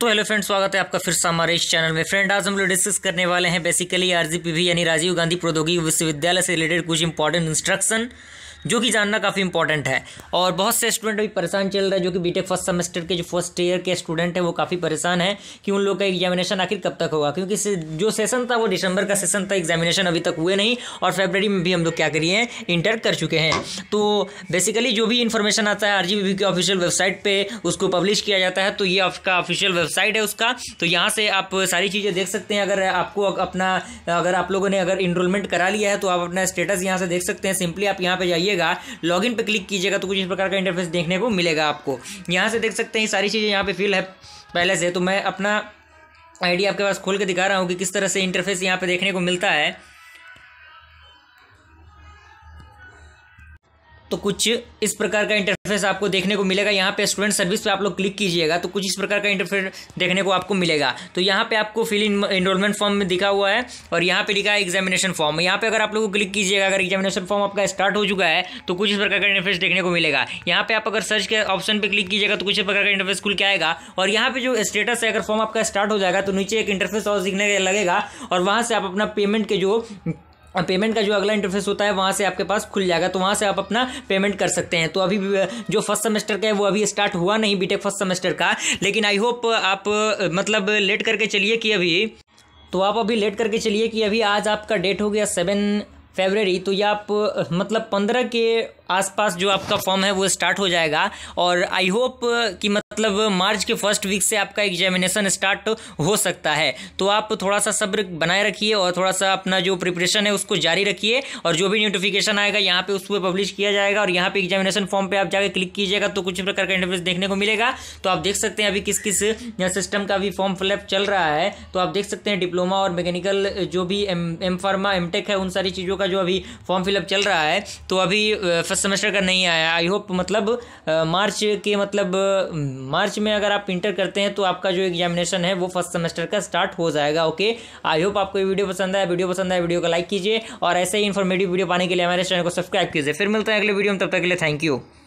तो hello friend स्वागत है आपका फिर से हमारे इस चैनल में फ्रेंड आज हम लोग डिस्कस करने वाले हैं बेसिकली आरजीपीवी यानी राजीव गांधी प्रौद्योगिकी विश्वविद्यालय से रिलेटेड कुछ इंपॉर्टेंट इंस्ट्रक्शन जो कि जानना काफ़ी इंपॉर्टेंट है और बहुत से स्टूडेंट अभी परेशान चल रहा है जो कि बीटेक फर्स्ट सेमेस्टर के जो फर्स्ट ईयर के स्टूडेंट हैं वो काफ़ी परेशान है कि उन लोग का एग्जामिनेशन आखिर कब तक होगा क्योंकि जो सेशन था वो दिसंबर का सेशन था एग्जामिनेशन अभी तक हुए नहीं और फेबररी में भी हम लोग क्या करिए इंटर कर चुके हैं तो बेसिकली जो भी इन्फॉर्मेशन आता है आर की ऑफिशियल वेबसाइट पर उसको पब्लिश किया जाता है तो ये आपका ऑफिशियल वेबसाइट है उसका तो यहाँ से आप सारी चीज़ें देख सकते हैं अगर आपको अपना अगर आप लोगों ने अगर इनरोलमेंट करा लिया है तो आप अपना स्टेटस यहाँ से देख सकते हैं सिंपली आप यहाँ पर जाइए कीजिएगा लॉगिन पर क्लिक कीजिएगा तो कुछ इस प्रकार का इंटरफेस देखने को मिलेगा आपको यहाँ से देख सकते हैं सारी चीज़ें यहाँ पर फिल है पहले से तो मैं अपना आईडी आपके पास खोल के दिखा रहा हूँ कि किस तरह से इंटरफेस यहाँ पे देखने को मिलता है तो कुछ इस प्रकार का इंटरफेस आपको देखने को मिलेगा यहाँ पे स्टूडेंट सर्विस पे आप लोग क्लिक कीजिएगा तो कुछ इस प्रकार का इंटरफेस देखने को आपको मिलेगा तो यहाँ पे आपको फिल इन एनरोलमेंट फॉर्म में दिखा हुआ है और यहाँ पे लिखा है एग्जामिनेशन फॉर्म यहाँ पे अगर आप लोग क्लिक कीजिएगा अगर एग्जामिनेशन फॉर्म आपका स्टार्ट हो चुका है तो कुछ इस प्रकार का इंटरफेस देखने को मिलेगा यहाँ पे आप अगर सर्च के ऑप्शन पर क्लिक कीजिएगा तो कुछ इस प्रकार का इंटरफेस खुल के आएगा और यहाँ पे जो स्टेटस है अगर फॉर्म आपका स्टार्ट हो जाएगा तो नीचे एक इंटरफेस और सीखने लगेगा और वहाँ से आप अपना पेमेंट के जो पेमेंट का जो अगला इंटरफेस होता है वहाँ से आपके पास खुल जाएगा तो वहाँ से आप अपना पेमेंट कर सकते हैं तो अभी जो फर्स्ट सेमेस्टर का है वो अभी स्टार्ट हुआ नहीं बीटेक फर्स्ट सेमेस्टर का लेकिन आई होप आप मतलब लेट करके चलिए कि अभी तो आप अभी लेट करके चलिए कि अभी आज आपका डेट हो गया सेवन फेबररी तो ये आप मतलब पंद्रह के आसपास जो आपका फॉर्म है वो स्टार्ट हो जाएगा और आई होप कि मतलब मार्च के फर्स्ट वीक से आपका एग्जामिनेशन स्टार्ट हो सकता है तो आप थोड़ा सा सब्र बनाए रखिए और थोड़ा सा अपना जो प्रिपरेशन है उसको जारी रखिए और जो भी नोटिफिकेशन आएगा यहाँ पे उस पर पब्लिश किया जाएगा और यहाँ पे एग्जामिनेशन फॉर्म पर आप जाकर क्लिक कीजिएगा तो कुछ प्रकार का इंटरव्यूज देखने को मिलेगा तो आप देख सकते हैं अभी किस किस सिस्टम का भी फॉर्म फिलअप चल रहा है तो आप देख सकते हैं डिप्लोमा और मैकेनिकल जो भी एम एम फार्मा एम है उन सारी चीज़ों का जो अभी फॉर्म फिलअप चल रहा है तो अभी फर्स्ट सेमेस्टर का नहीं आया आई होप मतलब मार्च के मतलब मार्च में अगर आप इंटर करते हैं तो आपका जो एग्जामिनेशन है वो फर्स्ट सेमेस्टर का स्टार्ट हो जाएगा ओके आई होप आपको ये वीडियो पसंद आया वीडियो पसंद आया वीडियो को लाइक कीजिए और ऐसे ही इन्फॉर्मेटिव वीडियो पाने के लिए हमारे चैनल को सब्सक्राइब कीजिए फिर मिलते हैं अगले वीडियो में तब तक के लिए थैंक यू